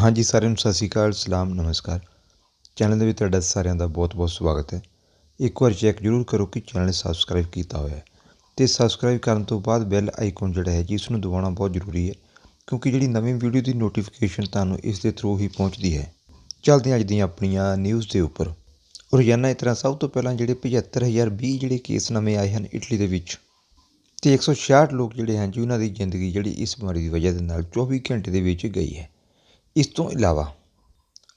ਹਾਂਜੀ ਸਾਰਿਆਂ ਨੂੰ ਸਤਿ ਸ਼੍ਰੀ ਅਕਾਲ ਸਲਾਮ ਨਮਸਕਾਰ ਚੈਨਲ ਦੇ ਵਿੱਚ ਤੁਹਾਡਾ ਸਾਰਿਆਂ ਦਾ ਬਹੁਤ-ਬਹੁਤ ਸਵਾਗਤ ਹੈ ਇੱਕ ਵਾਰ ਚੈੱਕ ਜ਼ਰੂਰ ਕਰੋ ਕਿ ਚੈਨਲ ਸਬਸਕ੍ਰਾਈਬ ਕੀਤਾ ਹੋਇਆ ਹੈ ਤੇ ਸਬਸਕ੍ਰਾਈਬ ਕਰਨ ਤੋਂ ਬਾਅਦ ਬੈਲ ਆਈਕਨ ਜਿਹੜਾ ਹੈ ਜੀ ਇਸ ਨੂੰ ਦਬਾਉਣਾ ਬਹੁਤ ਜ਼ਰੂਰੀ ਹੈ ਕਿਉਂਕਿ ਜਿਹੜੀ ਨਵੀਂ ਵੀਡੀਓ ਦੀ ਨੋਟੀਫਿਕੇਸ਼ਨ ਤੁਹਾਨੂੰ ਇਸ ਦੇ ਥਰੂ ਹੀ ਪਹੁੰਚਦੀ ਹੈ ਚਲਦੇ ਅੱਜ ਦੀਆਂ ਆਪਣੀਆਂ ਨਿਊਜ਼ ਦੇ ਉੱਪਰ ਰੋਜ਼ਾਨਾ ਇਸ ਤਰ੍ਹਾਂ ਸਭ ਤੋਂ ਪਹਿਲਾਂ ਜਿਹੜੇ 75020 ਜਿਹੜੇ ਕੇਸ ਨਵੇਂ ਆਏ ਹਨ ਇਟਲੀ ਦੇ ਵਿੱਚ ਤੇ 166 ਲੋਕ ਜਿਹੜੇ ਹਨ ਜੀ ਉਹਨਾਂ ਦੀ ਜ਼ਿੰਦਗੀ ਜਿਹੜੀ ਇਸ ਬਿਮਾਰੀ ਦੀ ਵਜ੍ਹਾ ਦੇ ਨਾਲ 24 ਘੰਟੇ ਦੇ ਵਿੱਚ ਗਈ ਹੈ ਇਸ ਤੋਂ ਇਲਾਵਾ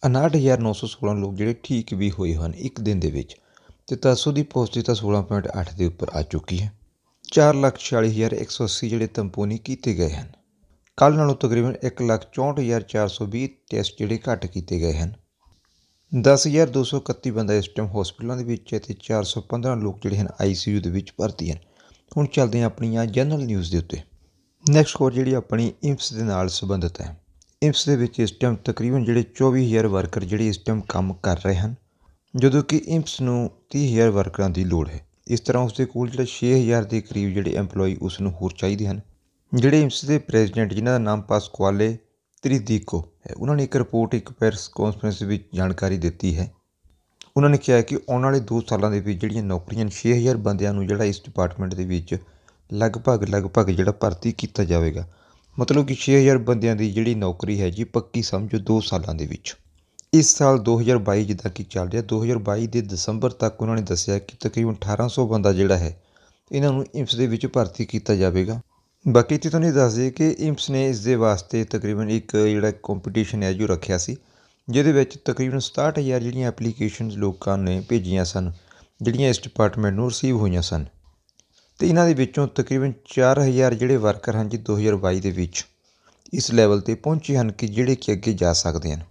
59916 ਲੋਕ ਜਿਹੜੇ ਠੀਕ ਵੀ ਹੋਏ ਹਨ ਇੱਕ ਦਿਨ ਦੇ ਵਿੱਚ ਤੇ ਤਸੂ ਦੀ ਤਾਂ 16.8 ਦੇ ਉੱਪਰ ਆ ਚੁੱਕੀ ਹੈ 440180 ਜਿਹੜੇ ਤੰਪੋਨੀ ਕੀਤੇ ਗਏ ਹਨ ਕੱਲ ਨਾਲੋਂ ਤਕਰੀਬਨ 164420 ਟੈਸਟ ਜਿਹੜੇ ਘੱਟ ਕੀਤੇ ਗਏ ਹਨ 10231 ਬੰਦਾ ਇਸ ਟਾਈਮ ਹਸਪੀਟਲਾਂ ਦੇ ਵਿੱਚ ਹੈ ਤੇ 415 ਲੋਕ ਜਿਹੜੇ ਹਨ ਆਈਸੀਯੂ ਦੇ ਵਿੱਚ ਭਰਤੀ ਹਨ ਹੁਣ ਚੱਲਦੇ ਹਾਂ ਆਪਣੀਆਂ ਜਨਰਲ ਨਿਊਜ਼ ਦੇ ਉੱਤੇ ਨੈਕਸਟ ਕੋਰ ਜਿਹੜੀ ਆਪਣੀ ਇਮਸ ਦੇ ਨਾਲ ਸੰਬੰਧਿਤ ਹੈ ਇਸ ਦੇ ਵਿੱਚ ਇਸ ਟਾਈਮ ਤਕਰੀਬਨ ਜਿਹੜੇ 24000 ਵਰਕਰ ਜਿਹੜੇ ਇਸ ਟਾਈਮ ਕੰਮ ਕਰ ਰਹੇ ਹਨ ਜਦੋਂ ਕਿ ਇੰਪਸ ਨੂੰ 30000 ਵਰਕਰਾਂ ਦੀ ਲੋੜ ਹੈ ਇਸ ਤਰ੍ਹਾਂ ਉਸ ਦੇ ਕੋਲ ਜਿਹੜਾ 6000 ਦੇ ਕਰੀਬ ਜਿਹੜੇ EMPLOYEE ਉਸ ਨੂੰ ਹੋਰ ਚਾਹੀਦੇ ਹਨ ਜਿਹੜੇ ਇੰਪਸ ਦੇ ਪ੍ਰੈਜ਼ੀਡੈਂਟ ਜਿਨ੍ਹਾਂ ਦਾ ਨਾਮ ਕੁਆਲੇ ਤ੍ਰਿਦੀਕੋ ਹੈ ਉਹਨਾਂ ਨੇ ਇੱਕ ਰਿਪੋਰਟ ਇੱਕ ਪ੍ਰੈਸ ਕਾਨਫਰੰਸ ਵਿੱਚ ਜਾਣਕਾਰੀ ਦਿੱਤੀ ਹੈ ਉਹਨਾਂ ਨੇ ਕਿਹਾ ਕਿ ਆਉਣ ਵਾਲੇ 2 ਸਾਲਾਂ ਦੇ ਵਿੱਚ ਜਿਹੜੀਆਂ ਨੌਕਰੀਆਂ 6000 ਬੰਦਿਆਂ ਨੂੰ ਜਿਹੜਾ ਇਸ ਡਿਪਾਰਟਮੈਂਟ ਦੇ ਵਿੱਚ ਲਗਭਗ ਲਗਭਗ ਜਿਹੜਾ ਭਰਤੀ ਕੀਤਾ ਜਾਵੇਗਾ ਮਤਲਬ ਕਿ 6000 ਬੰਦਿਆਂ ਦੀ ਜਿਹੜੀ ਨੌਕਰੀ ਹੈ ਜੀ ਪੱਕੀ ਸਮਝੋ 2 ਸਾਲਾਂ ਦੇ ਵਿੱਚ ਇਸ ਸਾਲ 2022 ਜਿੱਦਾਂ ਕਿ ਚੱਲ ਰਿਹਾ 2022 ਦੇ ਦਸੰਬਰ ਤੱਕ ਉਹਨਾਂ ਨੇ ਦੱਸਿਆ ਕਿ ਤਕਰੀਬਨ 1800 ਬੰਦਾ ਜਿਹੜਾ ਹੈ ਇਹਨਾਂ ਨੂੰ ਇੰਪਸ ਦੇ ਵਿੱਚ ਭਰਤੀ ਕੀਤਾ ਜਾਵੇਗਾ ਬਾਕੀ ਤੇ ਤੁਹਾਨੂੰ ਦੱਸ ਦਈਏ ਕਿ ਇੰਪਸ ਨੇ ਇਸ ਦੇ ਵਾਸਤੇ ਤਕਰੀਬਨ ਇੱਕ ਜਿਹੜਾ ਕੰਪੀਟੀਸ਼ਨ ਹੈ ਜੋ ਰੱਖਿਆ ਸੀ ਜਿਹਦੇ ਵਿੱਚ ਤਕਰੀਬਨ 67000 ਜਿਹੜੀਆਂ ਐਪਲੀਕੇਸ਼ਨਸ ਲੋਕਾਂ ਨੇ ਭੇਜੀਆਂ ਸਨ ਜਿਹੜੀਆਂ ਇਸ ਡਿਪਾਰਟਮੈਂਟ ਨੂੰ ਰਿਸੀਵ ਹੋਈਆਂ ਸਨ ਤੇ ਇਹਨਾਂ ਦੇ ਵਿੱਚੋਂ ਤਕਰੀਬਨ 4000 ਜਿਹੜੇ ਵਰਕਰ ਹਨ ਜੀ 2022 ਦੇ ਵਿੱਚ ਇਸ ਲੈਵਲ ਤੇ ਪਹੁੰਚੇ ਹਨ ਕਿ ਜਿਹੜੇ ਕਿ ਅੱਗੇ ਜਾ ਸਕਦੇ ਹਨ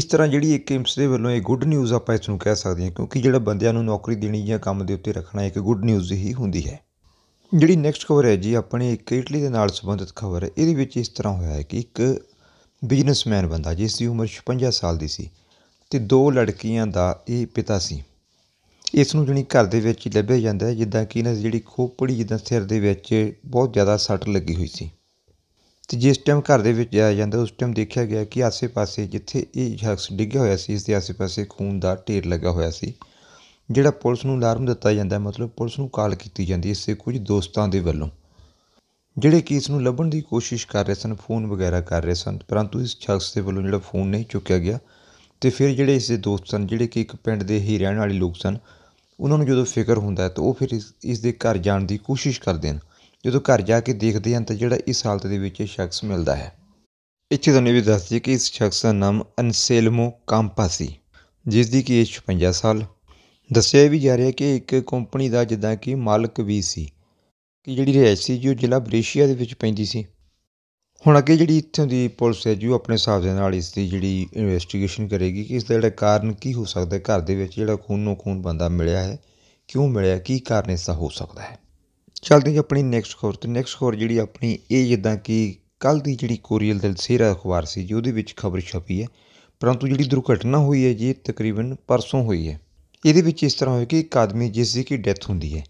ਇਸ ਤਰ੍ਹਾਂ ਜਿਹੜੀ ਇੱਕ ਇਮਸ ਦੇ ਵੱਲੋਂ ਇਹ ਗੁੱਡ ਨਿਊਜ਼ ਆਪਾਂ ਇਸ ਨੂੰ ਕਹਿ ਸਕਦੇ ਹਾਂ ਕਿਉਂਕਿ ਜਿਹੜਾ ਬੰਦਿਆਂ ਨੂੰ ਨੌਕਰੀ ਦੇਣੀ ਜਾਂ ਕੰਮ ਦੇ ਉੱਤੇ ਰੱਖਣਾ ਇੱਕ ਗੁੱਡ ਨਿਊਜ਼ ਹੀ ਹੁੰਦੀ ਹੈ ਜਿਹੜੀ ਨੈਕਸਟ ਖਬਰ ਹੈ ਜੀ ਆਪਣੀ ਇੱਕ ਇਟਲੀ ਦੇ ਨਾਲ ਸੰਬੰਧਿਤ ਖਬਰ ਹੈ ਇਹਦੇ ਵਿੱਚ ਇਸ ਤਰ੍ਹਾਂ ਹੋਇਆ ਹੈ ਕਿ ਇੱਕ ਬਿਜ਼ਨਸਮੈਨ ਬੰਦਾ ਜਿਸ ਦੀ ਉਮਰ 56 ਸਾਲ ਦੀ ਸੀ ਤੇ ਦੋ ਲੜਕੀਆਂ ਦਾ ਇਹ ਪਿਤਾ ਸੀ ਇਸ ਨੂੰ ਜਿਹੜੀ ਘਰ ਦੇ ਵਿੱਚ ਹੀ ਲੱਭਿਆ ਜਾਂਦਾ ਹੈ ਜਿੱਦਾਂ ਕਿ ਇਹਨਾਂ ਦੀ ਜਿਹੜੀ ਖੋਪੜੀ ਜਿੱਦਾਂ ਸਿਰ ਦੇ ਵਿੱਚ ਬਹੁਤ ਜ਼ਿਆਦਾ ਸੱਟ ਲੱਗੀ ਹੋਈ ਸੀ ਤੇ ਜਿਸ ਟਾਈਮ ਘਰ ਦੇ ਵਿੱਚ ਜਾਇਆ ਜਾਂਦਾ ਉਸ ਟਾਈਮ ਦੇਖਿਆ ਗਿਆ ਕਿ ਆਸੇ-ਪਾਸੇ ਜਿੱਥੇ ਇਹ ਸ਼ਖਸ ਡਿੱਗਿਆ ਹੋਇਆ ਸੀ ਇਸ ਦੇ ਆਸੇ-ਪਾਸੇ ਖੂਨ ਦਾ ਢੇਰ ਲੱਗਾ ਹੋਇਆ ਸੀ ਜਿਹੜਾ ਪੁਲਿਸ ਨੂੰ ਅਲਾਰਮ ਦਿੱਤਾ ਜਾਂਦਾ ਮਤਲਬ ਪੁਲਿਸ ਨੂੰ ਕਾਲ ਕੀਤੀ ਜਾਂਦੀ ਹੈ ਇਸੇ ਕੁਝ ਦੋਸਤਾਂ ਦੇ ਵੱਲੋਂ ਜਿਹੜੇ ਕਿ ਇਸ ਨੂੰ ਲੱਭਣ ਦੀ ਕੋਸ਼ਿਸ਼ ਕਰ ਰਹੇ ਸਨ ਫੋਨ ਵਗੈਰਾ ਕਰ ਰਹੇ ਸਨ ਪਰੰਤੂ ਇਸ ਸ਼ਖਸ ਦੇ ਵੱਲੋਂ ਜਿਹੜਾ ਫੋਨ ਨਹੀਂ ਚੁੱਕਿਆ ਗਿਆ ਤੇ ਫਿਰ ਜਿਹੜੇ ਇਸ ਦੇ ਦੋਸਤ ਸਨ ਜਿਹੜੇ ਕਿ ਇੱਕ ਪਿੰਡ ਦੇ ਹੀ ਰਹਿਣ ਵਾਲੇ ਲੋਕ ਸਨ ਉਹਨਾਂ ਨੂੰ ਜਦੋਂ ਫਿਕਰ ਹੁੰਦਾ ਤਾਂ ਉਹ ਫਿਰ ਇਸ ਇਸ ਦੇ ਘਰ ਜਾਣ ਦੀ ਕੋਸ਼ਿਸ਼ ਕਰਦੇ ਹਨ ਜਦੋਂ ਘਰ ਜਾ ਕੇ ਦੇਖਦੇ ਹਨ ਤਾਂ ਜਿਹੜਾ ਇਸ ਹਾਲਤ ਦੇ ਵਿੱਚ ਇਹ ਸ਼ਖਸ ਮਿਲਦਾ ਹੈ ਇੱਥੇ ਤੁਹਾਨੂੰ ਵੀ ਦੱਸ ਦਈਏ ਕਿ ਇਸ ਸ਼ਖਸ ਦਾ ਨਾਮ ਅਨਸੇਲਮੋ ਕੰਪਾ ਸੀ ਜਿਸ ਦੀ ਕਿ ਏਜ 56 ਸਾਲ ਦੱਸਿਆ ਵੀ ਜਾ ਰਿਹਾ ਕਿ ਇੱਕ ਕੰਪਨੀ ਦਾ ਜਿੱਦਾਂ ਕਿ ਮਾਲਕ ਵੀ ਸੀ ਕਿ ਜਿਹੜੀ ਰਿਹਾਇਸ਼ ਸੀ ਜ਼ਿਲ੍ਹਾ ਬਰੇਸ਼ੀਆ ਦੇ ਵਿੱਚ ਪੈਂਦੀ ਸੀ ਹੁਣ ਅੱਗੇ ਜਿਹੜੀ ਇੱਥੋਂ ਦੀ ਪੁਲਿਸ ਹੈ ਜੀ ਉਹ ਆਪਣੇ ਹਿਸਾਬ ਦੇ ਨਾਲ ਇਸ ਦੀ ਜਿਹੜੀ ਇਨਵੈਸਟੀਗੇਸ਼ਨ ਕਰੇਗੀ ਕਿ ਇਸ ਦਾ ਜਿਹੜਾ ਕਾਰਨ ਕੀ ਹੋ ਸਕਦਾ ਹੈ ਘਰ ਦੇ ਵਿੱਚ ਜਿਹੜਾ ਖੂਨ ਨੂੰ ਖੂਨ ਬੰਦਾ ਮਿਲਿਆ ਹੈ ਕਿਉਂ ਮਿਲਿਆ ਕੀ ਕਾਰਨ ਇਸ ਦਾ ਹੋ ਸਕਦਾ ਹੈ ਚਲਦੇ ਜੀ ਆਪਣੀ ਨੈਕਸਟ ਖਬਰ ਤੇ ਨੈਕਸਟ ਖਬਰ ਜਿਹੜੀ ਆਪਣੀ ਇਹ ਜਿੱਦਾਂ ਕਿ ਕੱਲ ਦੀ ਜਿਹੜੀ ਕੋਰੀਅਲ ਦਿਲ ਸੇਰਾ ਅਖਬਾਰ ਸੀ ਜੀ ਉਹਦੇ ਵਿੱਚ ਖਬਰ ਛਪੀ ਹੈ ਪਰੰਤੂ ਜਿਹੜੀ ਦੁਰਘਟਨਾ ਹੋਈ ਹੈ ਜੀ ਤਕਰੀਬਨ ਪਰਸੋਂ ਹੋਈ ਹੈ ਇਹਦੇ ਵਿੱਚ ਇਸ ਤਰ੍ਹਾਂ ਹੋਇਆ ਕਿ ਇੱਕ ਆਦਮੀ ਜਿਸ ਦੀ ਕਿ ਡੈਥ ਹੁੰਦੀ ਹੈ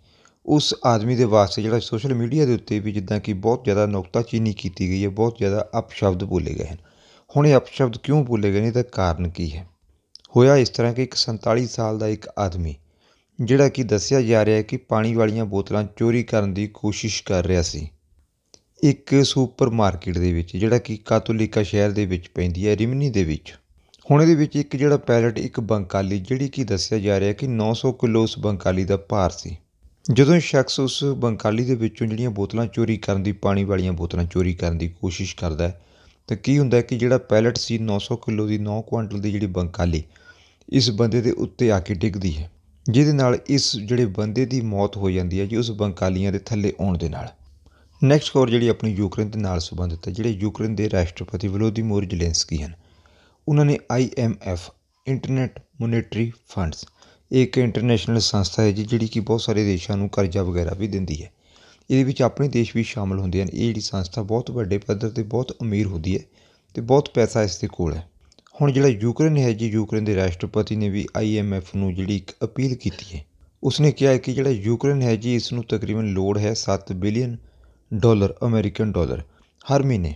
ਉਸ ਆਦਮੀ ਦੇ ਵਾਸਤੇ ਜਿਹੜਾ ਸੋਸ਼ਲ ਮੀਡੀਆ ਦੇ ਉੱਤੇ ਵੀ ਜਿੱਦਾਂ ਕਿ ਬਹੁਤ ਜ਼ਿਆਦਾ ਨੁਕਤਾਚੀਨੀ ਕੀਤੀ ਗਈ ਹੈ ਬਹੁਤ ਜ਼ਿਆਦਾ ਅਪਸ਼ਬਦ ਬੋਲੇ ਗਏ ਹਨ ਹੁਣ ਇਹ ਅਪਸ਼ਬਦ ਕਿਉਂ ਬੋਲੇ ਗਏ ਨੇ ਤਾਂ ਕਾਰਨ ਕੀ ਹੈ ਹੋਇਆ ਇਸ ਤਰ੍ਹਾਂ ਕਿ ਇੱਕ 47 ਸਾਲ ਦਾ ਇੱਕ ਆਦਮੀ ਜਿਹੜਾ ਕਿ ਦੱਸਿਆ ਜਾ ਰਿਹਾ ਹੈ ਕਿ ਪਾਣੀ ਵਾਲੀਆਂ ਬੋਤਲਾਂ ਚੋਰੀ ਕਰਨ ਦੀ ਕੋਸ਼ਿਸ਼ ਕਰ ਰਿਹਾ ਸੀ ਇੱਕ ਸੁਪਰਮਾਰਕਟ ਦੇ ਵਿੱਚ ਜਿਹੜਾ ਕਿ ਕਾਤੋਲਿਕਾ ਸ਼ਹਿਰ ਦੇ ਵਿੱਚ ਪੈਂਦੀ ਹੈ ਰਿਮਨੀ ਦੇ ਵਿੱਚ ਹੁਣ ਇਹਦੇ ਵਿੱਚ ਇੱਕ ਜਿਹੜਾ ਪੈਲਟ ਇੱਕ ਬੰਕਾਲੀ ਜਿਹੜੀ ਕਿ ਦੱਸਿਆ ਜਾ ਰਿਹਾ ਕਿ 900 ਕਿਲੋ ਉਸ ਬੰਕਾਲੀ ਦਾ ਭਾਰ ਸੀ ਜਦੋਂ ਸ਼ਖਸ ਉਸ ਬੰਕਾਲੀ ਦੇ ਵਿੱਚੋਂ ਜਿਹੜੀਆਂ ਬੋਤਲਾਂ ਚੋਰੀ ਕਰਨ ਦੀ ਪਾਣੀ ਵਾਲੀਆਂ ਬੋਤਲਾਂ ਚੋਰੀ ਕਰਨ ਦੀ ਕੋਸ਼ਿਸ਼ ਕਰਦਾ ਹੈ ਤਾਂ ਕੀ ਹੁੰਦਾ ਹੈ ਕਿ ਜਿਹੜਾ ਪੈਲਟ ਸੀ 900 ਕਿਲੋ ਦੀ 9 ਕੁਆਂਟਲ ਦੀ ਜਿਹੜੀ ਬੰਕਾਲੀ ਇਸ ਬੰਦੇ ਦੇ ਉੱਤੇ ਆ ਕੇ ਡਿੱਗਦੀ ਹੈ ਜਿਹਦੇ ਨਾਲ ਇਸ ਜਿਹੜੇ ਬੰਦੇ ਦੀ ਮੌਤ ਹੋ ਜਾਂਦੀ ਹੈ ਜੀ ਉਸ ਬੰਕਾਲੀਆਂ ਦੇ ਥੱਲੇ ਆਉਣ ਦੇ ਨਾਲ ਨੈਕਸਟ ਕੋਰ ਜਿਹੜੀ ਆਪਣੀ ਯੂਕਰੇਨ ਦੇ ਨਾਲ ਸੰਬੰਧਿਤ ਹੈ ਜਿਹੜੇ ਯੂਕਰੇਨ ਦੇ ਰਾਸ਼ਟਰਪਤੀ ਵਲੋਦੀਮੋਰ ਜ਼ੇਲੈਂਸਕੀ ਹਨ ਉਹਨਾਂ ਨੇ ਆਈਐਮਐਫ ਇੰਟਰਨੈਟ ਮੋਨੇਟਰੀ ਫੰਡਸ ਇਹ ਇੱਕ ਇੰਟਰਨੈਸ਼ਨਲ ਸੰਸਥਾ ਹੈ ਜੀ ਜਿਹੜੀ ਕਿ ਬਹੁਤ ਸਾਰੇ ਦੇਸ਼ਾਂ ਨੂੰ ਕਰਜ਼ਾ ਵਗੈਰਾ ਵੀ ਦਿੰਦੀ ਹੈ ਇਹਦੇ ਵਿੱਚ ਆਪਣੇ ਦੇਸ਼ ਵੀ ਸ਼ਾਮਿਲ ਹੁੰਦੇ ਹਨ ਇਹ ਜਿਹੜੀ ਸੰਸਥਾ ਬਹੁਤ ਵੱਡੇ ਪੱਧਰ 'ਤੇ ਬਹੁਤ ਅਮੀਰ ਹੁੰਦੀ ਹੈ ਅਤੇ ਬਹੁਤ ਪੈਸਾ ਇਸ ਦੇ ਕੋਲ ਹੈ ਹੁਣ ਜਿਹੜਾ ਯੂਕਰੇਨ ਹੈ ਜੀ ਯੂਕਰੇਨ ਦੇ ਰਾਸ਼ਟਰਪਤੀ ਨੇ ਵੀ ਆਈਐਮਐਫ ਨੂੰ ਜਿਹੜੀ ਇੱਕ ਅਪੀਲ ਕੀਤੀ ਹੈ ਉਸਨੇ ਕਿਹਾ ਹੈ ਕਿ ਜਿਹੜਾ ਯੂਕਰੇਨ ਹੈ ਜੀ ਇਸ ਨੂੰ ਤਕਰੀਬਨ ਲੋੜ ਹੈ 7 ਬਿਲੀਅਨ ਡਾਲਰ ਅਮਰੀਕਨ ਡਾਲਰ ਹਰ ਮਹੀਨੇ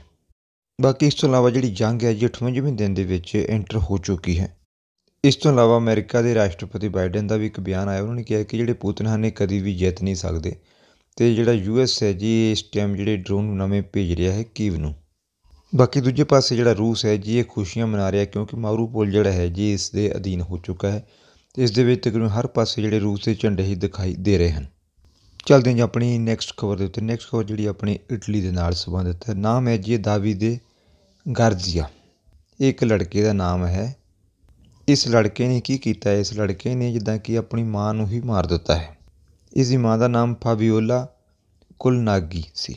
ਬਾਕੀ ਇਸ ਤੋਂ ਇਲਾਵਾ ਜਿਹੜੀ ਜੰਗ ਹੈ ਜੀ 58ਵੇਂ ਦਿਨ ਦੇ ਵਿੱਚ ਐਂਟਰ ਹੋ ਚੁੱਕੀ ਹੈ ਇਸ ਤੋਂ ਇਲਾਵਾ ਅਮਰੀਕਾ ਦੇ ਰਾਸ਼ਟਰਪਤੀ ਬਾਈਡਨ ਦਾ ਵੀ ਇੱਕ ਬਿਆਨ ਆਇਆ ਉਹਨਾਂ ਨੇ ਕਿਹਾ ਕਿ ਜਿਹੜੇ ਪੁਤਿਨ ਹਨ ਇਹ ਕਦੀ ਵੀ ਜਿੱਤ ਨਹੀਂ ਸਕਦੇ ਤੇ ਜਿਹੜਾ ਯੂ ਹੈ ਜੀ ਇਸ ਟਾਈਮ ਜਿਹੜੇ ਡਰੋਨ ਨਵੇਂ ਭੇਜ ਰਿਹਾ ਹੈ ਕੀਵ ਨੂੰ ਬਾਕੀ ਦੂਜੇ ਪਾਸੇ ਜਿਹੜਾ ਰੂਸ ਹੈ ਜੀ ਇਹ ਖੁਸ਼ੀਆਂ ਮਨਾ ਰਿਹਾ ਕਿਉਂਕਿ ਮਾਰੂਪੋਲ ਜਿਹੜਾ ਹੈ ਜੀ ਇਸ ਦੇ ਅਧੀਨ ਹੋ ਚੁੱਕਾ ਹੈ ਇਸ ਦੇ ਵਿੱਚ ਤਕਰੀਬਨ ਹਰ ਪਾਸੇ ਜਿਹੜੇ ਰੂਸ ਦੇ ਝੰਡੇ ਹੀ ਦਿਖਾਈ ਦੇ ਰਹੇ ਹਨ ਚਲਦੇ ਹਾਂ ਜੀ ਆਪਣੀ ਨੈਕਸਟ ਖਬਰ ਦੇ ਉੱਤੇ ਨੈਕਸਟ ਖਬਰ ਜਿਹੜੀ ਆਪਣੀ ਇਟਲੀ ਦੇ ਨਾਲ ਸੰਬੰਧਿਤ ਹੈ ਨਾਮ ਹੈ ਜੀ ਦਾਵੀ ਦੇ ਗਰਜ਼ੀਆ ਇੱਕ ਲੜਕੇ ਦਾ ਨਾਮ ਹੈ ਇਸ ਲੜਕੇ ਨੇ ਕੀ ਕੀਤਾ ਇਸ ਲੜਕੇ ਨੇ ਜਿੱਦਾਂ ਕਿ ਆਪਣੀ ਮਾਂ ਨੂੰ ਹੀ ਮਾਰ ਦਿੱਤਾ ਹੈ ਇਸ ਦੀ ਮਾਂ ਦਾ ਨਾਮ ਫਾਬੀਓਲਾ ਕੁਲਨਾਗੀ ਸੀ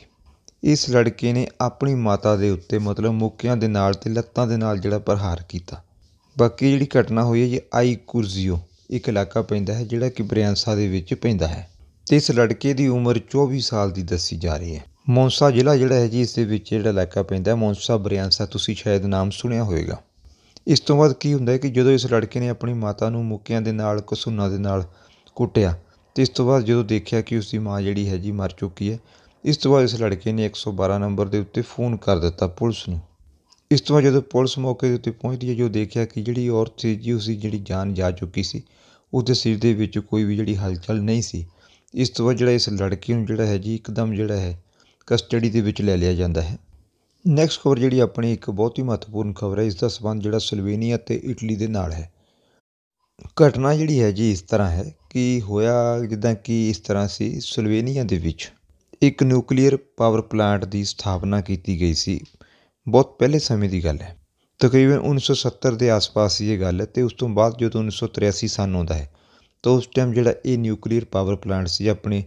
ਇਸ ਲੜਕੇ ਨੇ ਆਪਣੀ ਮਾਤਾ ਦੇ ਉੱਤੇ ਮਤਲਬ ਮੁੱਕਿਆਂ ਦੇ ਨਾਲ ਤੇ ਲੱਤਾਂ ਦੇ ਨਾਲ ਜਿਹੜਾ ਪ੍ਰਹਾਰ ਕੀਤਾ ਬਾਕੀ ਜਿਹੜੀ ਘਟਨਾ ਹੋਈ ਹੈ ਜੀ ਆਈ ਕੁਰਜ਼ੀਓ ਇੱਕ ਇਲਾਕਾ ਪੈਂਦਾ ਹੈ ਜਿਹੜਾ ਕਿ ਬ੍ਰਿਆਂਸਾ ਦੇ ਵਿੱਚ ਪੈਂਦਾ ਹੈ ਤੇ ਇਸ ਲੜਕੇ ਦੀ ਉਮਰ 24 ਸਾਲ ਦੀ ਦੱਸੀ ਜਾ ਰਹੀ ਹੈ ਮੌਂਸਾ ਜ਼ਿਲ੍ਹਾ ਜਿਹੜਾ ਹੈ ਜੀ ਇਸ ਦੇ ਵਿੱਚ ਜਿਹੜਾ ਇਲਾਕਾ ਪੈਂਦਾ ਹੈ ਮੌਂਸਾ ਬ੍ਰਿਆਂਸਾ ਤੁਸੀਂ ਸ਼ਾਇਦ ਨਾਮ ਸੁਣਿਆ ਹੋਵੇਗਾ ਇਸ ਤੋਂ ਬਾਅਦ ਕੀ ਹੁੰਦਾ ਹੈ ਕਿ ਜਦੋਂ ਇਸ ਲੜਕੇ ਨੇ ਆਪਣੀ ਮਾਤਾ ਨੂੰ ਮੁੱਕਿਆਂ ਦੇ ਨਾਲ ਕਸੂਨਾ ਦੇ ਨਾਲ ਕੁੱਟਿਆ ਅਤੇ ਇਸ ਤੋਂ ਬਾਅਦ ਜਦੋਂ ਦੇਖਿਆ ਕਿ ਉਸ ਦੀ ਮਾਂ ਜਿਹੜੀ ਹੈ ਜੀ ਮਰ ਚੁੱਕੀ ਹੈ ਇਸ ਤੋਂ ਬਾਅਦ ਇਸ ਲੜਕੇ ਨੇ ਇੱਕ ਸੌ ਬਾਰਾਂ ਨੰਬਰ ਦੇ ਉੱਤੇ ਫੋਨ ਕਰ ਦਿੱਤਾ ਪੁਲਿਸ ਨੂੰ ਇਸ ਤੋਂ ਬਾਅਦ ਜਦੋਂ ਪੁਲਿਸ ਮੌਕੇ ਦੇ ਉੱਤੇ ਪਹੁੰਚਦੀ ਹੈ ਜੋ ਦੇਖਿਆ ਕਿ ਜਿਹੜੀ ਔਰਤ ਸੀ ਜੀ ਉਸ ਦੀ ਜਿਹੜੀ ਜਾਨ ਜਾ ਚੁੱਕੀ ਸੀ ਦੇ ਸਰੀਰ ਦੇ ਵਿੱਚ ਕੋਈ ਵੀ ਜਿਹੜੀ ਹਲਚਲ ਨਹੀਂ ਸੀ ਇਸ ਤੋਂ ਬਾਅਦ ਜਿਹੜਾ ਇਸ ਲੜਕੀ ਨੂੰ ਜਿਹੜਾ ਹੈ ਜੀ ਇੱਕਦਮ ਜਿਹੜਾ ਹੈ ਕਸਟਡੀ ਦੇ ਵਿੱਚ ਲੈ ਲਿਆ ਜਾਂਦਾ ਹੈ ਨੈਕਸਟ ਖਬਰ ਜਿਹੜੀ ਆਪਣੀ ਇੱਕ ਬਹੁਤ ਹੀ ਮਹੱਤਵਪੂਰਨ ਖਬਰ ਹੈ ਇਸ ਦਾ ਸਬੰਧ ਜਿਹੜਾ ਸਲਵੇਨੀਆ ਤੇ ਇਟਲੀ ਦੇ ਨਾਲ ਹੈ ਘਟਨਾ ਜਿਹੜੀ ਹੈ ਜੀ ਇਸ ਤਰ੍ਹਾਂ ਹੈ ਕਿ ਹੋਇਆ ਜਿੱਦਾਂ ਕਿ ਇਸ ਤਰ੍ਹਾਂ ਸੀ ਸਲਵੇਨੀਆ ਦੇ ਵਿੱਚ ਇੱਕ ਨਿਊਕਲੀਅਰ ਪਾਵਰ ਪਲਾਂਟ ਦੀ ਸਥਾਪਨਾ ਕੀਤੀ ਗਈ ਸੀ ਬਹੁਤ ਪਹਿਲੇ ਸਮੇਂ ਦੀ ਗੱਲ ਹੈ ਤਕਰੀਬਨ 1970 ਦੇ ਆਸ-ਪਾਸ ਇਹ ਗੱਲ ਹੈ ਤੇ ਉਸ ਤੋਂ ਬਾਅਦ ਜਦੋਂ 1983 ਸਨ ਆਉਂਦਾ ਹੈ ਤਾਂ ਉਸ ਟਾਈਮ ਜਿਹੜਾ ਇਹ ਨਿਊਕਲੀਅਰ ਪਾਵਰ ਪਲਾਂਟ ਸੀ ਆਪਣੇ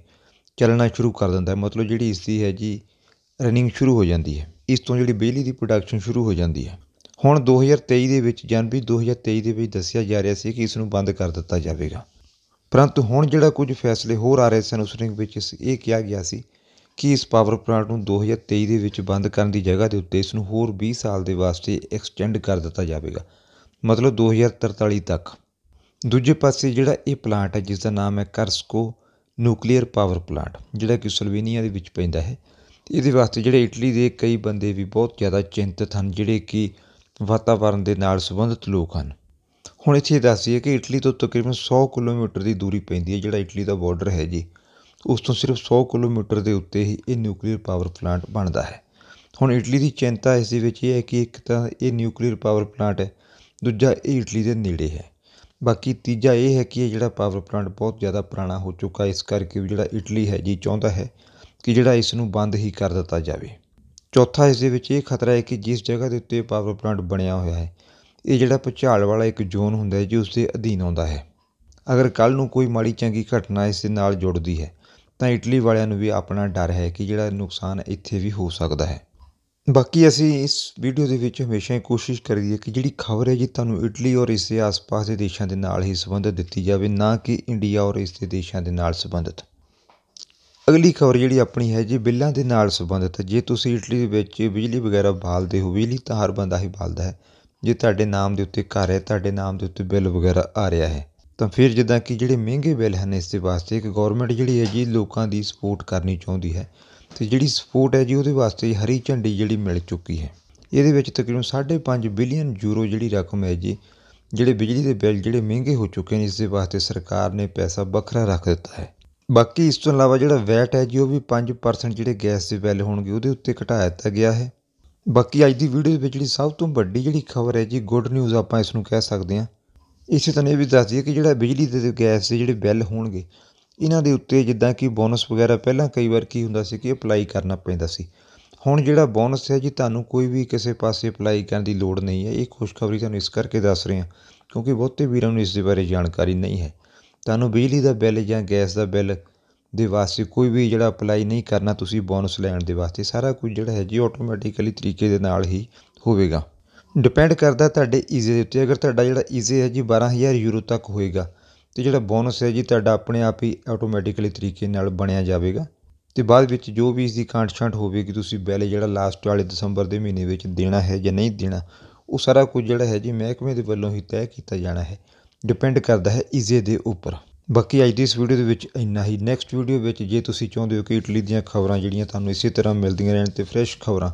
ਚੱਲਣਾ ਸ਼ੁਰੂ ਕਰ ਦਿੰਦਾ ਹੈ ਮਤਲਬ ਜਿਹੜੀ ਇਸ ਦੀ ਹੈ ਜੀ ਰਨਿੰਗ ਸ਼ੁਰੂ ਹੋ ਜਾਂਦੀ ਹੈ ਇਸ ਤੋਂ ਜਿਹੜੀ ਬਿਜਲੀ ਦੀ ਪ੍ਰੋਡਕਸ਼ਨ ਸ਼ੁਰੂ ਹੋ ਜਾਂਦੀ ਹੈ ਹੁਣ 2023 ਦੇ ਵਿੱਚ ਜਨਵਰੀ 2023 ਦੇ ਵਿੱਚ ਦੱਸਿਆ ਜਾ ਰਿਹਾ ਸੀ ਕਿ ਇਸ ਨੂੰ ਬੰਦ ਕਰ ਦਿੱਤਾ ਜਾਵੇਗਾ ਪਰੰਤੂ ਹੁਣ ਜਿਹੜਾ ਕੁਝ ਫੈਸਲੇ ਹੋਰ ਆ ਰਹੇ ਸਨ ਉਸ ਰਿੰਗ ਵਿੱਚ ਇਹ ਕਿਹਾ ਗਿਆ ਸੀ ਕਿ ਇਸ ਪਾਵਰ ਪਲਾਂਟ ਨੂੰ 2023 ਦੇ ਵਿੱਚ ਬੰਦ ਕਰਨ ਦੀ ਜਗ੍ਹਾ ਦੇ ਉੱਤੇ ਇਸ ਨੂੰ ਹੋਰ 20 ਸਾਲ ਦੇ ਵਾਸਤੇ ਐਕਸਟੈਂਡ ਕਰ ਦਿੱਤਾ ਜਾਵੇਗਾ ਮਤਲਬ 2043 ਤੱਕ ਦੂਜੇ ਪਾਸੇ ਜਿਹੜਾ ਇਹ ਪਲਾਂਟ ਹੈ ਜਿਸ ਦਾ ਨਾਮ ਹੈ ਕਰਸਕੋ ਨਿਊਕਲੀਅਰ ਪਾਵਰ ਪਲਾਂਟ ਜਿਹੜਾ ਕਿ ਸਲਵੇਨੀਆ ਦੇ ਵਿੱਚ ਪੈਂਦਾ ਹੈ ਇਹਦੇ ਵਾਸਤੇ ਜਿਹੜੇ ਇਟਲੀ ਦੇ ਕਈ ਬੰਦੇ ਵੀ ਬਹੁਤ ਜ਼ਿਆਦਾ ਚਿੰਤਤ ਹਨ ਜਿਹੜੇ ਕਿ ਵਾਤਾਵਰਨ ਦੇ ਨਾਲ ਸੰਬੰਧਿਤ ਲੋਕ ਹਨ ਹੁਣ ਇੱਥੇ ਦੱਸ ਦਈਏ ਕਿ ਇਟਲੀ ਤੋਂ ਤਕਰੀਬਨ 100 ਕਿਲੋਮੀਟਰ ਦੀ ਦੂਰੀ ਪੈਂਦੀ ਹੈ ਜਿਹੜਾ ਇਟਲੀ ਦਾ ਬਾਰਡਰ ਹੈ ਜੀ ਉਸ ਤੋਂ ਸਿਰਫ 100 ਕਿਲੋਮੀਟਰ ਦੇ ਉੱਤੇ ਹੀ ਇਹ ਨਿਊਕਲੀਅਰ ਪਾਵਰ ਪਲਾਂਟ ਬਣਦਾ ਹੈ ਹੁਣ ਇਟਲੀ ਦੀ ਚਿੰਤਾ ਇਸ ਦੇ ਵਿੱਚ ਇਹ ਹੈ ਕਿ ਇੱਕ ਤਾਂ ਇਹ ਨਿਊਕਲੀਅਰ ਪਾਵਰ ਪਲਾਂਟ ਹੈ ਦੂਜਾ ਇਹ ਇਟਲੀ ਦੇ ਨੇੜੇ ਹੈ ਬਾਕੀ ਤੀਜਾ ਇਹ ਹੈ ਕਿ ਇਹ ਜਿਹੜਾ ਪਾਵਰ ਪਲਾਂਟ ਬਹੁਤ ਜ਼ਿਆਦਾ ਪੁਰਾਣਾ ਹੋ ਚੁੱਕਾ ਇਸ ਕਰਕੇ ਵੀ ਜਿਹੜਾ ਇਟਲੀ ਹੈ ਜੀ ਚਾਹੁੰਦਾ ਹੈ ਕਿ ਜਿਹੜਾ ਇਸ ਨੂੰ ਬੰਦ ਹੀ ਕਰ ਦਿੱਤਾ ਜਾਵੇ ਚੌਥਾ ਇਸ ਦੇ ਵਿੱਚ ਇਹ ਖਤਰਾ ਹੈ ਕਿ ਜਿਸ ਜਗ੍ਹਾ ਦੇ ਉੱਤੇ ਪਾਵਰ ਪਲਾਂਟ ਬਣਿਆ ਹੋਇਆ ਹੈ ਇਹ ਜਿਹੜਾ ਪੁਚਾਲ ਵਾਲਾ ਇੱਕ ਜ਼ੋਨ ਹੁੰਦਾ ਹੈ ਜੀ ਉਸ ਦੇ ਅਧੀਨ ਆਉਂਦਾ ਹੈ ਅਗਰ ਕੱਲ ਨੂੰ ਕੋਈ ਮਾੜੀ ਚੰਗੀ ਘਟਨਾ ਇਸ ਦੇ ਨਾਲ ਜੁੜਦੀ ਹੈ ਤਾਂ ਇਟਲੀ ਵਾਲਿਆਂ ਨੂੰ ਵੀ ਆਪਣਾ ਡਰ ਹੈ ਕਿ ਜਿਹੜਾ ਨੁਕਸਾਨ ਇੱਥੇ ਵੀ ਹੋ ਸਕਦਾ ਹੈ ਬਾਕੀ ਅਸੀਂ ਇਸ ਵੀਡੀਓ ਦੇ ਵਿੱਚ ਹਮੇਸ਼ਾ ਹੀ ਕੋਸ਼ਿਸ਼ ਕਰੀਏ ਕਿ ਜਿਹੜੀ ਖਬਰ ਹੈ ਜੀ ਤੁਹਾਨੂੰ ਇਟਲੀ ਔਰ ਇਸ ਦੇ ਆਸ-ਪਾਸ ਦੇ ਦੇਸ਼ਾਂ ਦੇ ਨਾਲ ਹੀ ਸੰਬੰਧਿਤ ਦਿੱਤੀ ਜਾਵੇ ਨਾ ਕਿ ਇੰਡੀਆ ਔਰ ਇਸ ਦੇ ਦੇਸ਼ਾਂ ਦੇ ਨਾਲ ਸੰਬੰਧਿਤ ਅਗਲੀ ਖ਼ਬਰ ਜਿਹੜੀ ਆਪਣੀ ਹੈ ਜੀ ਬਿੱਲਾਂ ਦੇ ਨਾਲ ਸੰਬੰਧਿਤ ਜੇ ਤੁਸੀਂ ਇਟਲੀ ਦੇ ਵਿੱਚ ਬਿਜਲੀ ਵਗੈਰਾ ਬਾਲਦੇ ਹੋ ਬਿਜਲੀ ਤਾਂ ਹਰ ਬੰਦਾ ਹੀ ਬਾਲਦਾ ਹੈ ਜੇ ਤੁਹਾਡੇ ਨਾਮ ਦੇ ਉੱਤੇ ਘਰ ਹੈ ਤੁਹਾਡੇ ਨਾਮ ਦੇ ਉੱਤੇ ਬਿੱਲ ਵਗੈਰਾ ਆ ਰਿਹਾ ਹੈ ਤਾਂ ਫਿਰ ਜਿੱਦਾਂ ਕਿ ਜਿਹੜੇ ਮਹਿੰਗੇ ਬਿੱਲ ਹਨ ਇਸ ਦੇ ਵਾਸਤੇ ਇੱਕ ਗਵਰਨਮੈਂਟ ਜਿਹੜੀ ਹੈ ਜੀ ਲੋਕਾਂ ਦੀ ਸਪੋਰਟ ਕਰਨੀ ਚਾਹੁੰਦੀ ਹੈ ਤੇ ਜਿਹੜੀ ਸਪੋਰਟ ਹੈ ਜੀ ਉਹਦੇ ਵਾਸਤੇ ਹਰੀ ਝੰਡੀ ਜਿਹੜੀ ਮਿਲ ਚੁੱਕੀ ਹੈ ਇਹਦੇ ਵਿੱਚ ਤਕਰੀਬਨ 5.5 ਬਿਲੀਅਨ ਯੂਰੋ ਜਿਹੜੀ ਰਕਮ ਹੈ ਜੀ ਜਿਹੜੇ ਬਿਜਲੀ ਦੇ ਬਿੱਲ ਜਿਹੜੇ ਮਹਿੰਗੇ ਹੋ ਚੁੱਕੇ ਨੇ ਇਸ ਦੇ ਵਾਸਤੇ ਸਰਕਾਰ ਨੇ ਪੈਸਾ ਵੱਖਰਾ ਰੱਖ ਦਿੱਤਾ ਹੈ ਬਾਕੀ ਇਸ ਤੋਂ ਇਲਾਵਾ ਜਿਹੜਾ ਵੈਟ ਹੈ ਜੀ ਉਹ ਵੀ 5% ਜਿਹੜੇ ਗੈਸ ਦੇ ਬਿੱਲ ਹੋਣਗੇ ਉਹਦੇ ਉੱਤੇ ਘਟਾ ਦਿੱਤਾ ਗਿਆ ਹੈ ਬਾਕੀ ਅੱਜ ਦੀ ਵੀਡੀਓ ਵਿੱਚ ਜਿਹੜੀ ਸਭ ਤੋਂ ਵੱਡੀ ਜਿਹੜੀ ਖਬਰ ਹੈ ਜੀ ਗੁੱਡ ਨਿਊਜ਼ ਆਪਾਂ ਇਸ ਨੂੰ ਕਹਿ ਸਕਦੇ ਹਾਂ ਇਸੇ ਤਰ੍ਹਾਂ ਇਹ ਵੀ ਦੱਸ ਦਈਏ ਕਿ ਜਿਹੜਾ ਬਿਜਲੀ ਦੇ ਗੈਸ ਦੇ ਜਿਹੜੇ ਬਿੱਲ ਹੋਣਗੇ ਇਹਨਾਂ ਦੇ ਉੱਤੇ ਜਿੱਦਾਂ ਕਿ ਬੋਨਸ ਵਗੈਰਾ ਪਹਿਲਾਂ ਕਈ ਵਾਰ ਕੀ ਹੁੰਦਾ ਸੀ ਕਿ ਅਪਲਾਈ ਕਰਨਾ ਪੈਂਦਾ ਸੀ ਹੁਣ ਜਿਹੜਾ ਬੋਨਸ ਹੈ ਜੀ ਤੁਹਾਨੂੰ ਕੋਈ ਵੀ ਕਿਸੇ ਪਾਸੇ ਅਪਲਾਈ ਕਰਨ ਦੀ ਲੋੜ ਨਹੀਂ ਹੈ ਇਹ ਖੁਸ਼ਖਬਰੀ ਤੁਹਾਨੂੰ ਇਸ ਕਰਕੇ ਦੱਸ ਰਹੇ ਹਾਂ ਕਿਉਂਕਿ ਬਹੁਤੇ ਵੀਰਾਂ ਨੂੰ ਇਸ ਦੇ ਬਾਰੇ ਜਾਣਕਾਰੀ ਨਹੀਂ ਹੈ ਤੁਹਾਨੂੰ ਬਿਜਲੀ ਦਾ ਬਿੱਲ ਜਾਂ ਗੈਸ ਦਾ ਬਿੱਲ ਦੇ ਵਾਸਤੇ ਕੋਈ ਵੀ ਜਿਹੜਾ ਅਪਲਾਈ ਨਹੀਂ ਕਰਨਾ ਤੁਸੀਂ ਬੋਨਸ ਲੈਣ ਦੇ ਵਾਸਤੇ ਸਾਰਾ ਕੁਝ ਜਿਹੜਾ ਹੈ ਜੀ ਆਟੋਮੈਟਿਕਲੀ ਤਰੀਕੇ ਦੇ ਨਾਲ ਹੀ ਹੋਵੇਗਾ ਡਿਪੈਂਡ ਕਰਦਾ ਤੁਹਾਡੇ ਈਜ਼ੇ ਦੇ ਉੱਤੇ ਅਗਰ ਤੁਹਾਡਾ ਜਿਹੜਾ ਈਜ਼ੇ ਹੈ ਜੀ 12000 ਯੂਰੋ ਤੱਕ ਹੋਏਗਾ ਤੇ ਜਿਹੜਾ ਬੋਨਸ ਹੈ ਜੀ ਤੁਹਾਡਾ ਆਪਣੇ ਆਪ ਹੀ ਆਟੋਮੈਟਿਕਲੀ ਤਰੀਕੇ ਨਾਲ ਬਣਿਆ ਜਾਵੇਗਾ ਤੇ ਬਾਅਦ ਵਿੱਚ ਜੋ ਵੀ ਇਸ ਦੀ ਕਾਂਟਛਾਂਟ ਹੋਵੇਗੀ ਤੁਸੀਂ ਬਿੱਲ ਜਿਹੜਾ ਲਾਸਟ ਵਾਲੇ ਦਸੰਬਰ ਦੇ ਮਹੀਨੇ ਵਿੱਚ ਦੇਣਾ ਹੈ ਜਾਂ ਨਹੀਂ ਦੇਣਾ ਉਹ ਸਾਰਾ ਕੁਝ ਜਿਹੜਾ ਹੈ ਜੀ ਮਹਿਕਮੇ ਦੇ ਵੱਲੋਂ ਹੀ ਤੈਅ ਕੀਤਾ ਜਾਣਾ ਹੈ ਡਿਪੈਂਡ ਕਰਦਾ ਹੈ ਈਜ਼ੇ ਦੇ ਉੱਪਰ ਬਾਕੀ ਅੱਜ ਦੀ ਇਸ ਵੀਡੀਓ ਦੇ ਵਿੱਚ ਇੰਨਾ ਹੀ ਨੈਕਸਟ ਵੀਡੀਓ ਵਿੱਚ ਜੇ ਤੁਸੀਂ ਚਾਹੁੰਦੇ ਹੋ ਕਿ ਇਟਲੀ ਦੀਆਂ ਖਬਰਾਂ ਜਿਹੜੀਆਂ ਤੁਹਾਨੂੰ ਇਸੇ ਤਰ੍ਹਾਂ ਮਿਲਦੀਆਂ ਰਹਿਣ ਤੇ ਫਰੈਸ਼ ਖਬਰਾਂ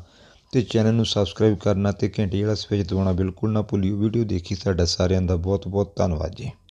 ਤੇ ਚੈਨਲ ਨੂੰ ਸਬਸਕ੍ਰਾਈਬ ਕਰਨਾ ਤੇ ਘੰਟੀ ਵਾਲਾ ਸਵਿਚ ਦਬਾਉਣਾ ਬਿਲਕੁਲ ਨਾ ਭੁੱਲਿਓ ਵੀਡੀਓ ਦੇਖੀ ਸਾਡਾ ਸਾਰਿਆਂ ਦਾ ਬਹੁਤ ਬਹੁਤ ਧੰਨਵਾਦ ਜੀ